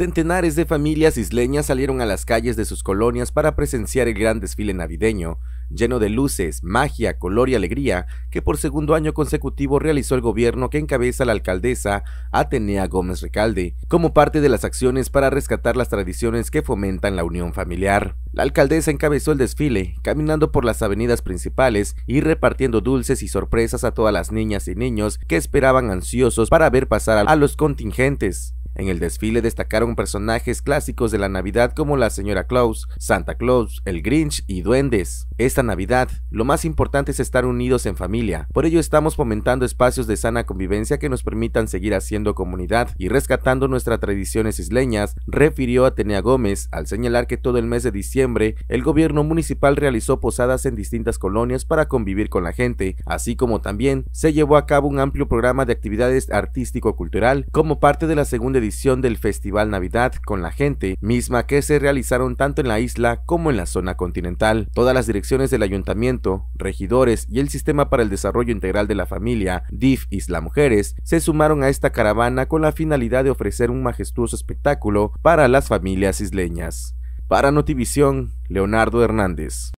Centenares de familias isleñas salieron a las calles de sus colonias para presenciar el gran desfile navideño, lleno de luces, magia, color y alegría, que por segundo año consecutivo realizó el gobierno que encabeza la alcaldesa Atenea Gómez Recalde, como parte de las acciones para rescatar las tradiciones que fomentan la unión familiar. La alcaldesa encabezó el desfile, caminando por las avenidas principales y repartiendo dulces y sorpresas a todas las niñas y niños que esperaban ansiosos para ver pasar a los contingentes. En el desfile destacaron personajes clásicos de la Navidad como la señora Claus, Santa Claus, el Grinch y duendes. Esta Navidad, lo más importante es estar unidos en familia. Por ello estamos fomentando espacios de sana convivencia que nos permitan seguir haciendo comunidad y rescatando nuestras tradiciones isleñas, refirió Atenea Gómez al señalar que todo el mes de diciembre el gobierno municipal realizó posadas en distintas colonias para convivir con la gente, así como también se llevó a cabo un amplio programa de actividades artístico-cultural como parte de la segunda edición del Festival Navidad con la gente, misma que se realizaron tanto en la isla como en la zona continental. Todas las direcciones del ayuntamiento, regidores y el Sistema para el Desarrollo Integral de la Familia, DIF Isla Mujeres, se sumaron a esta caravana con la finalidad de ofrecer un majestuoso espectáculo para las familias isleñas. Para Notivisión, Leonardo Hernández.